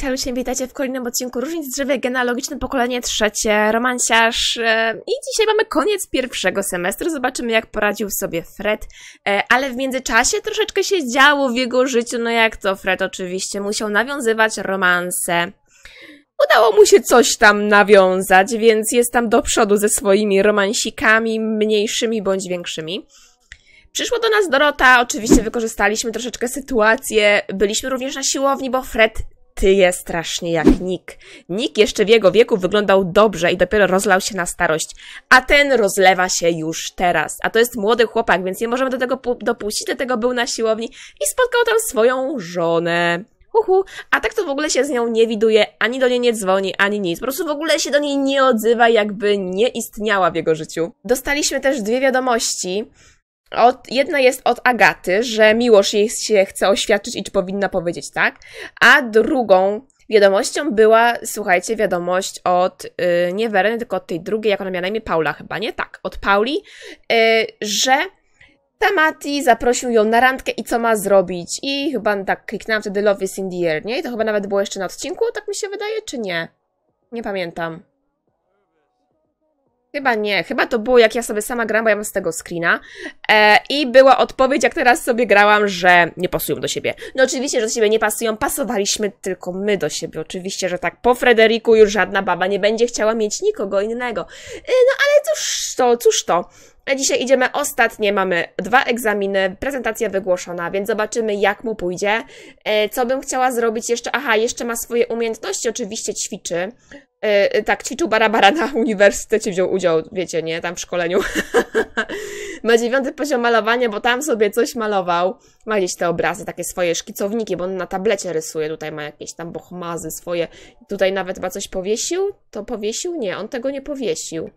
Cześć, się witajcie w kolejnym odcinku Różnic Drzewie Genealogiczne Pokolenie Trzecie, romansiarz. E, I dzisiaj mamy koniec pierwszego semestru, zobaczymy jak poradził sobie Fred, e, ale w międzyczasie troszeczkę się działo w jego życiu, no jak to Fred oczywiście, musiał nawiązywać romanse. Udało mu się coś tam nawiązać, więc jest tam do przodu ze swoimi romansikami, mniejszymi bądź większymi. Przyszło do nas Dorota, oczywiście wykorzystaliśmy troszeczkę sytuację, byliśmy również na siłowni, bo Fred tyje strasznie jak Nick. Nick jeszcze w jego wieku wyglądał dobrze i dopiero rozlał się na starość, a ten rozlewa się już teraz. A to jest młody chłopak, więc nie możemy do tego dopuścić, dlatego był na siłowni i spotkał tam swoją żonę. Uhu. A tak to w ogóle się z nią nie widuje, ani do niej nie dzwoni, ani nic. Po prostu w ogóle się do niej nie odzywa, jakby nie istniała w jego życiu. Dostaliśmy też dwie wiadomości od, jedna jest od Agaty, że miłość jej się chce oświadczyć i czy powinna powiedzieć tak, a drugą wiadomością była, słuchajcie, wiadomość od yy, nie Wereny, tylko od tej drugiej, jak ona miała na imię Paula chyba, nie? Tak, od Pauli, y, że Tamati zaprosił ją na randkę i co ma zrobić. I chyba tak kliknęłam wtedy Love is in the air, nie? I to chyba nawet było jeszcze na odcinku, tak mi się wydaje, czy nie? Nie pamiętam. Chyba nie, chyba to było jak ja sobie sama gram, bo ja mam z tego screena. E, I była odpowiedź, jak teraz sobie grałam, że nie pasują do siebie. No oczywiście, że do siebie nie pasują, pasowaliśmy tylko my do siebie. Oczywiście, że tak po Frederiku już żadna baba nie będzie chciała mieć nikogo innego. E, no ale cóż to, cóż to. Na dzisiaj idziemy ostatnie, mamy dwa egzaminy, prezentacja wygłoszona, więc zobaczymy jak mu pójdzie. E, co bym chciała zrobić jeszcze? Aha, jeszcze ma swoje umiejętności, oczywiście ćwiczy. E, e, tak, ćwiczył Barabara na uniwersytecie, wziął udział, wiecie, nie, tam w szkoleniu. ma dziewiąty poziom malowania, bo tam sobie coś malował. Ma gdzieś te obrazy, takie swoje szkicowniki, bo on na tablecie rysuje, tutaj ma jakieś tam bochmazy swoje. Tutaj nawet ma coś powiesił? To powiesił? Nie, on tego nie powiesił.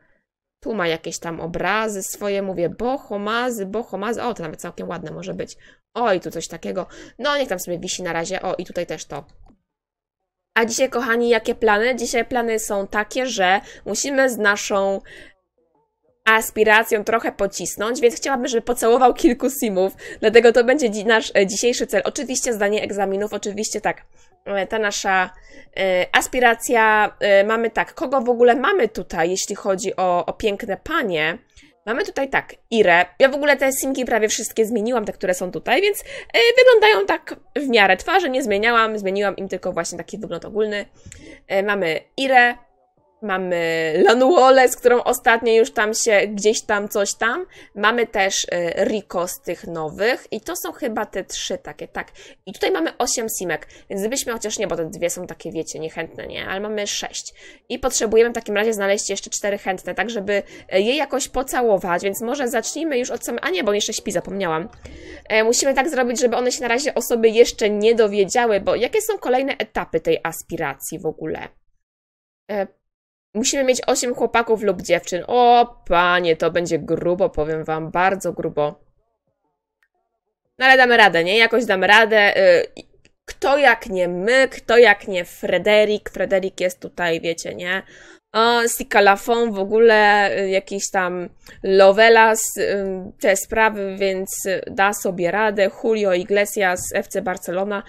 Tu ma jakieś tam obrazy swoje, mówię bohomazy, bohomazy. O, to nawet całkiem ładne może być. o i tu coś takiego. No, niech tam sobie wisi na razie. O, i tutaj też to. A dzisiaj, kochani, jakie plany? Dzisiaj plany są takie, że musimy z naszą aspiracją trochę pocisnąć, więc chciałabym, żeby pocałował kilku simów, dlatego to będzie nasz e, dzisiejszy cel. Oczywiście zdanie egzaminów, oczywiście tak, E, ta nasza e, aspiracja. E, mamy tak, kogo w ogóle mamy tutaj, jeśli chodzi o, o piękne panie. Mamy tutaj tak, Irę. Ja w ogóle te simki prawie wszystkie zmieniłam, te, które są tutaj, więc wyglądają tak w miarę twarzy. Nie zmieniałam, zmieniłam im tylko właśnie taki wygląd ogólny. mamy Irę, Mamy Lanuole, z którą ostatnio już tam się gdzieś tam coś tam. Mamy też y, Rico z tych nowych i to są chyba te trzy takie, tak. I tutaj mamy osiem simek, więc gdybyśmy chociaż nie, bo te dwie są takie, wiecie, niechętne, nie? Ale mamy sześć. I potrzebujemy w takim razie znaleźć jeszcze cztery chętne, tak żeby y, je jakoś pocałować, więc może zacznijmy już od samej... A nie, bo on jeszcze śpi, zapomniałam. E, musimy tak zrobić, żeby one się na razie osoby jeszcze nie dowiedziały, bo jakie są kolejne etapy tej aspiracji w ogóle? E, Musimy mieć 8 chłopaków lub dziewczyn. O panie, to będzie grubo, powiem wam, bardzo grubo. No ale damy radę, nie? Jakoś damy radę. Y, kto jak nie my, kto jak nie Frederik. Frederik jest tutaj, wiecie, nie? Sika Lafon w ogóle, y, jakieś tam Lovelas, y, te sprawy, więc da sobie radę. Julio Iglesias, FC Barcelona.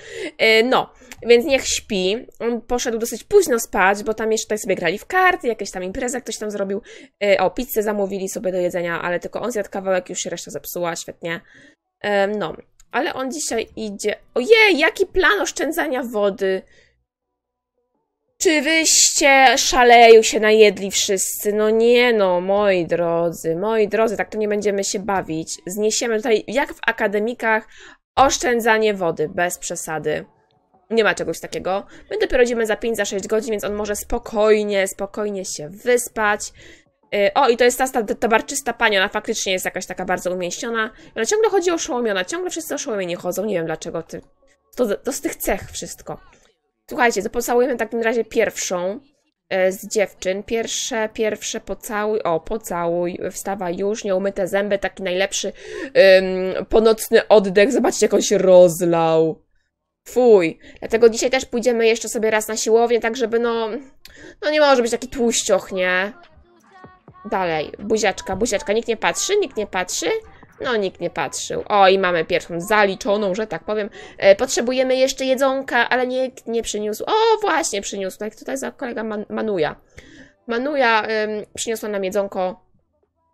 Y, no, więc niech śpi. On poszedł dosyć późno spać, bo tam jeszcze tak sobie grali w karty, jakieś tam impreza ktoś tam zrobił. O, pizzę zamówili sobie do jedzenia, ale tylko on zjadł kawałek, już się reszta zepsuła, świetnie. No, ale on dzisiaj idzie. Ojej, jaki plan oszczędzania wody! Czy wyście szaleju się najedli wszyscy? No nie no, moi drodzy, moi drodzy, tak to nie będziemy się bawić. Zniesiemy tutaj, jak w akademikach, oszczędzanie wody, bez przesady. Nie ma czegoś takiego. My dopiero rodzimy za 5, za 6 godzin, więc on może spokojnie, spokojnie się wyspać. Y, o, i to jest ta, ta, ta barczysta pani, ona faktycznie jest jakaś taka bardzo umieśniona. Ona ciągle chodzi o oszołomiona, ciągle wszyscy oszołomieni chodzą, nie wiem dlaczego. Ty. To, to z tych cech wszystko. Słuchajcie, to pocałujemy w takim razie pierwszą e, z dziewczyn. Pierwsze, pierwsze pocałuj, o, pocałuj, wstawa już, nie umyte zęby, taki najlepszy ym, ponocny oddech. Zobaczcie, jak on się rozlał. Fuj. Dlatego dzisiaj też pójdziemy jeszcze sobie raz na siłownię, tak żeby no... No nie może być taki tłuścioch, nie? Dalej, buziaczka, buziaczka. Nikt nie patrzy, nikt nie patrzy. No, nikt nie patrzył. O, i mamy pierwszą zaliczoną, że tak powiem. E, potrzebujemy jeszcze jedzonka, ale nikt nie przyniósł. O, właśnie przyniósł. Tak, tutaj za kolega Man Manuja. Manuja ym, przyniosła nam jedzonko.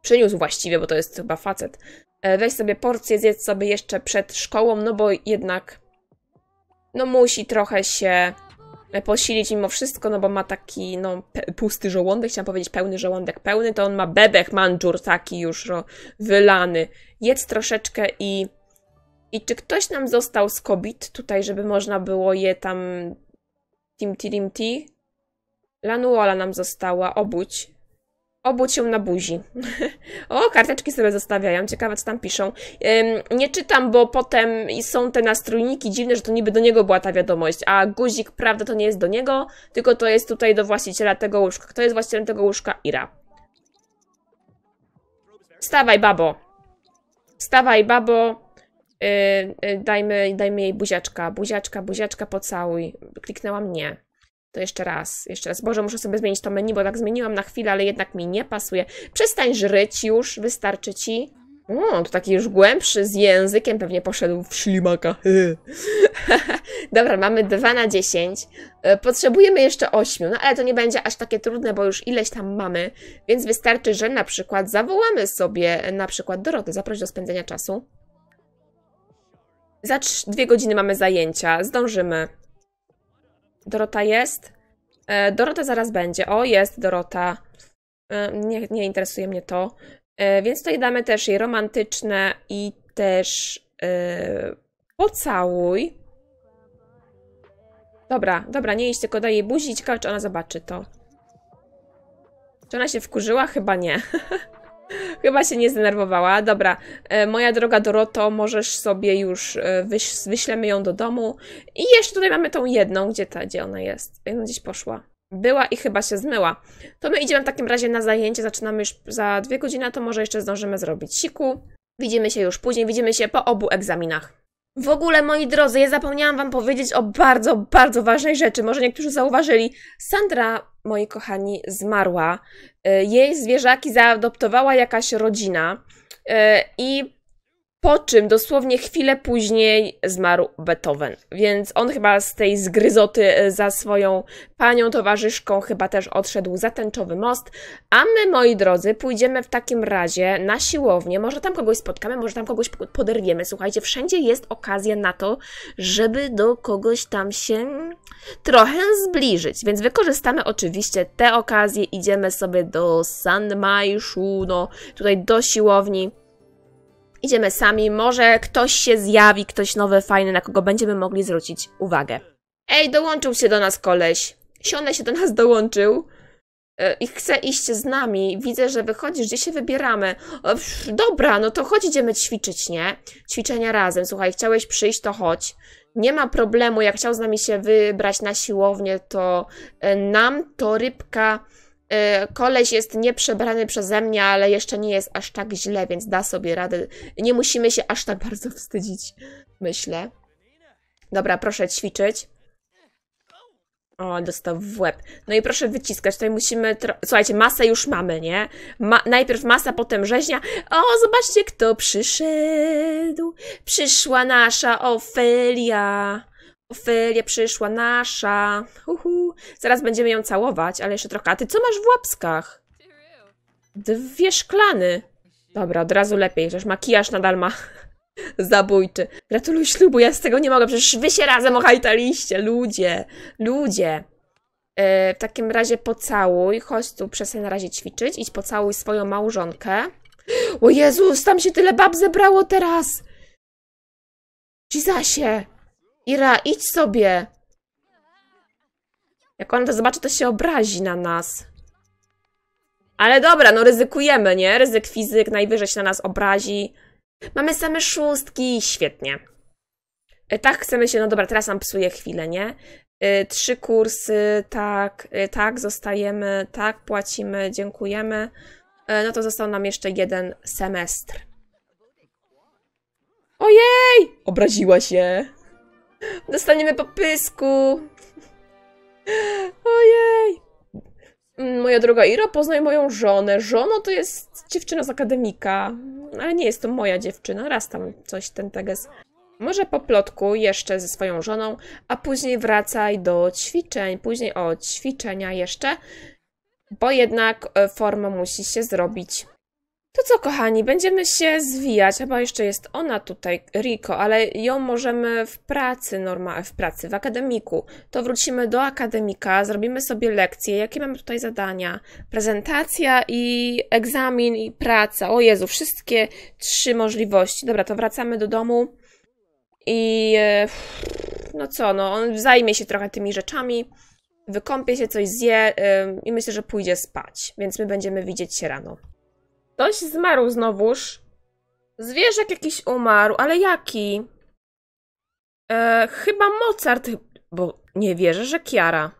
Przyniósł właściwie, bo to jest chyba facet. E, weź sobie porcję, zjedz sobie jeszcze przed szkołą, no bo jednak no musi trochę się E, posilić mimo wszystko, no bo ma taki, no, pusty żołądek, chciałam powiedzieć pełny żołądek, pełny, to on ma bebek mandżur taki już no, wylany. Jedz troszeczkę i... I czy ktoś nam został z kobit tutaj, żeby można było je tam... Tim tim ti? Lanuola nam została, obudź. Obudź się na buzi. o, karteczki sobie zostawiają. Ciekawe, co tam piszą. Ym, nie czytam, bo potem są te nastrójniki dziwne, że to niby do niego była ta wiadomość, a guzik, prawda, to nie jest do niego, tylko to jest tutaj do właściciela tego łóżka. Kto jest właścicielem tego łóżka? Ira. Wstawaj, babo. Wstawaj, babo. Yy, yy, dajmy, dajmy jej buziaczka. Buziaczka, buziaczka, pocałuj. Kliknęłam nie. To jeszcze raz, jeszcze raz. Boże, muszę sobie zmienić to menu, bo tak zmieniłam na chwilę, ale jednak mi nie pasuje. Przestań żryć już, wystarczy ci. O, to taki już głębszy z językiem, pewnie poszedł w ślimaka. Dobra, mamy 2 na 10. E, potrzebujemy jeszcze 8, no ale to nie będzie aż takie trudne, bo już ileś tam mamy, więc wystarczy, że na przykład zawołamy sobie e, na przykład Dorotę, zaproś do spędzenia czasu. Za 2 godziny mamy zajęcia, zdążymy. Dorota jest. E, Dorota zaraz będzie. O, jest Dorota. E, nie, nie interesuje mnie to. E, więc tutaj damy też jej romantyczne i też pocałuj. Dobra, dobra, nie iść, tylko daj jej buzi i ciekawe, czy ona zobaczy to. Czy ona się wkurzyła? Chyba nie. Chyba się nie zdenerwowała. Dobra, e, moja droga Doroto, możesz sobie już, e, wyś wyślemy ją do domu. I jeszcze tutaj mamy tą jedną, gdzie ta, gdzie ona jest? Ona gdzieś poszła. Była i chyba się zmyła. To my idziemy w takim razie na zajęcie, zaczynamy już za dwie godziny, to może jeszcze zdążymy zrobić siku. Widzimy się już później, widzimy się po obu egzaminach. W ogóle, moi drodzy, ja zapomniałam Wam powiedzieć o bardzo, bardzo ważnej rzeczy. Może niektórzy zauważyli. Sandra moi kochani, zmarła. Y, jej zwierzaki zaadoptowała jakaś rodzina y, i po czym dosłownie chwilę później zmarł Beethoven. Więc on chyba z tej zgryzoty e, za swoją panią towarzyszką chyba też odszedł za tęczowy most. A my, moi drodzy, pójdziemy w takim razie na siłownię. Może tam kogoś spotkamy, może tam kogoś poderwiemy. Słuchajcie, wszędzie jest okazja na to, żeby do kogoś tam się trochę zbliżyć. Więc wykorzystamy oczywiście te okazje. Idziemy sobie do San Mai no tutaj do siłowni. Idziemy sami, może ktoś się zjawi, ktoś nowy, fajny, na kogo będziemy mogli zwrócić uwagę. Ej, dołączył się do nas koleś. Sione się do nas dołączył e, i chce iść z nami, widzę, że wychodzisz, gdzie się wybieramy? Dobra, no to chodź, idziemy ćwiczyć, nie? Ćwiczenia razem, słuchaj, chciałeś przyjść, to chodź. Nie ma problemu, jak chciał z nami się wybrać na siłownię, to e, nam to rybka Y, koleś jest nieprzebrany przeze mnie, ale jeszcze nie jest aż tak źle, więc da sobie radę. Nie musimy się aż tak bardzo wstydzić, myślę. Dobra, proszę ćwiczyć. O, dostał w łeb. No i proszę wyciskać, tutaj musimy... Słuchajcie, masę już mamy, nie? Ma najpierw masa, potem rzeźnia. O, zobaczcie, kto przyszedł. Przyszła nasza Ofelia. Ofelia przyszła nasza. Uhu. Zaraz będziemy ją całować, ale jeszcze trochę. A ty co masz w łapskach? Dwie szklany. Dobra, od razu lepiej, chociaż makijaż nadal ma zabójczy. Gratuluję ślubu, ja z tego nie mogę, przecież wy się razem ochajtaliście, ludzie, ludzie. Yy, w takim razie pocałuj, chodź tu, przestań na razie ćwiczyć, idź pocałuj swoją małżonkę. O Jezus, tam się tyle bab zebrało teraz! Cizasie! Ira, idź sobie! Jak on to zobaczy, to się obrazi na nas. Ale dobra, no ryzykujemy, nie? Ryzyk fizyk, najwyżej się na nas obrazi. Mamy same szóstki, świetnie. E, tak chcemy się, no dobra, teraz nam psuje chwilę, nie? E, trzy kursy, tak, e, tak, zostajemy, tak, płacimy, dziękujemy. no to został nam jeszcze jeden semestr. Ojej! Obraziła się. Dostaniemy popysku. Ojej! Mm, moja droga Iro, poznaj moją żonę. Żono to jest dziewczyna z akademika, ale nie jest to moja dziewczyna. Raz tam coś ten teges. Może po plotku jeszcze ze swoją żoną, a później wracaj do ćwiczeń, później o ćwiczenia jeszcze, bo jednak e, forma musi się zrobić. To co, kochani, będziemy się zwijać. Chyba jeszcze jest ona tutaj, Riko, ale ją możemy w pracy, norma, w pracy, w akademiku. To wrócimy do akademika, zrobimy sobie lekcje. Jakie mamy tutaj zadania? Prezentacja i egzamin i praca. O Jezu, wszystkie trzy możliwości. Dobra, to wracamy do domu i e, no co, no on zajmie się trochę tymi rzeczami, wykąpie się, coś zje e, i myślę, że pójdzie spać, więc my będziemy widzieć się rano. Ktoś zmarł znowuż. Zwierzek jakiś umarł, ale jaki? E, chyba Mozart, bo nie wierzę, że Kiara.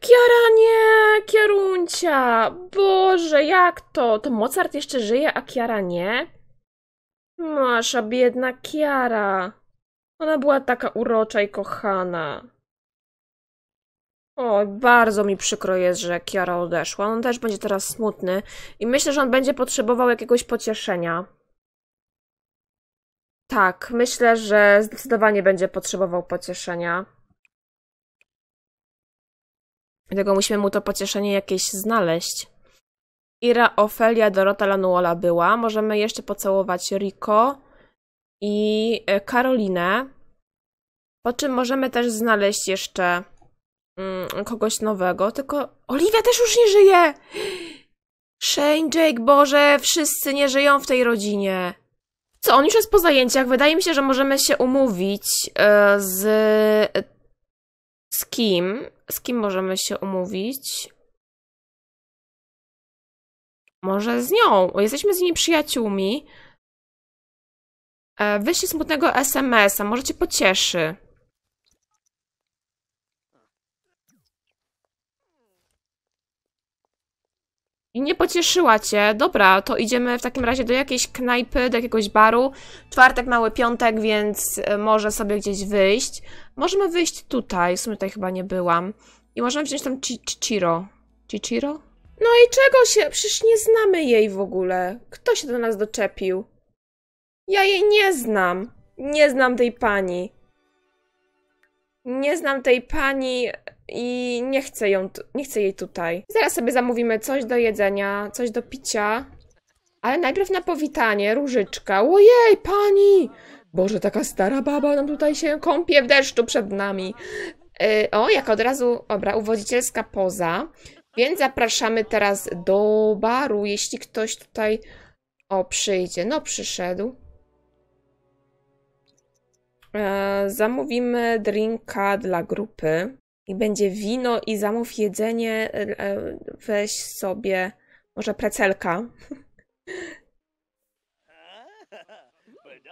Kiara nie, Kieruncia! Boże, jak to? To Mozart jeszcze żyje, a Kiara nie? Masza, biedna Kiara. Ona była taka urocza i kochana. O, bardzo mi przykro jest, że Kiara odeszła. On też będzie teraz smutny i myślę, że on będzie potrzebował jakiegoś pocieszenia. Tak, myślę, że zdecydowanie będzie potrzebował pocieszenia. Dlatego musimy mu to pocieszenie jakieś znaleźć. Ira, Ofelia, Dorota, Lanuola była. Możemy jeszcze pocałować Rico i e, Karolinę. Po czym możemy też znaleźć jeszcze Mm, kogoś nowego, tylko Oliwia też już nie żyje! Shane, Jake, Boże, wszyscy nie żyją w tej rodzinie. Co, on już jest po zajęciach. Wydaje mi się, że możemy się umówić e, z... Z kim? Z kim możemy się umówić? Może z nią. jesteśmy z nimi przyjaciółmi. E, wyślij smutnego SMS-a, może cię pocieszy. I nie pocieszyła cię. Dobra, to idziemy w takim razie do jakiejś knajpy, do jakiegoś baru. Czwartek, mały piątek, więc e, może sobie gdzieś wyjść. Możemy wyjść tutaj, w sumie tutaj chyba nie byłam. I możemy wziąć tam Chichiro. Chichiro? No i czego się? Przecież nie znamy jej w ogóle. Kto się do nas doczepił? Ja jej nie znam. Nie znam tej pani. Nie znam tej pani i nie chcę, ją nie chcę jej tutaj. Zaraz sobie zamówimy coś do jedzenia, coś do picia. Ale najpierw na powitanie, różyczka. Ojej, pani! Boże, taka stara baba nam tutaj się kąpie w deszczu przed nami. Yy, o, jak od razu, obra, uwodzicielska poza. Więc zapraszamy teraz do baru, jeśli ktoś tutaj... O, przyjdzie. No, przyszedł. E, zamówimy drinka dla grupy i będzie wino i zamów jedzenie, e, e, weź sobie może precelka.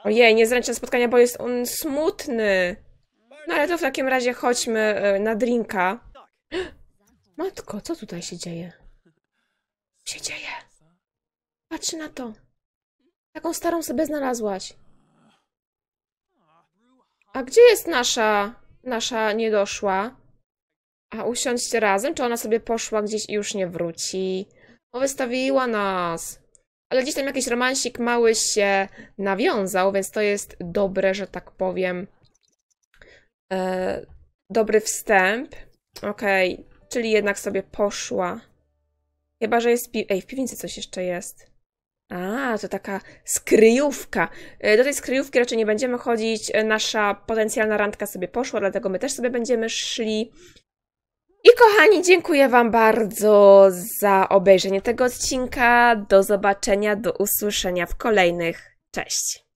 Ojej, niezręczne spotkania, bo jest on smutny. No ale to w takim razie chodźmy e, na drinka. Tak. Matko, co tutaj się dzieje? Co się dzieje? Patrz na to. Taką starą sobie znalazłaś. A gdzie jest nasza... nasza niedoszła? A usiąść razem? Czy ona sobie poszła gdzieś i już nie wróci? O, wystawiła nas. Ale gdzieś tam jakiś romansik mały się nawiązał, więc to jest dobre, że tak powiem. E, dobry wstęp. Okej, okay. czyli jednak sobie poszła. Chyba, że jest... Pi Ej, w piwnicy coś jeszcze jest. A, to taka skryjówka. E, do tej skryjówki raczej nie będziemy chodzić. E, nasza potencjalna randka sobie poszła, dlatego my też sobie będziemy szli. I kochani, dziękuję Wam bardzo za obejrzenie tego odcinka. Do zobaczenia, do usłyszenia w kolejnych. Cześć!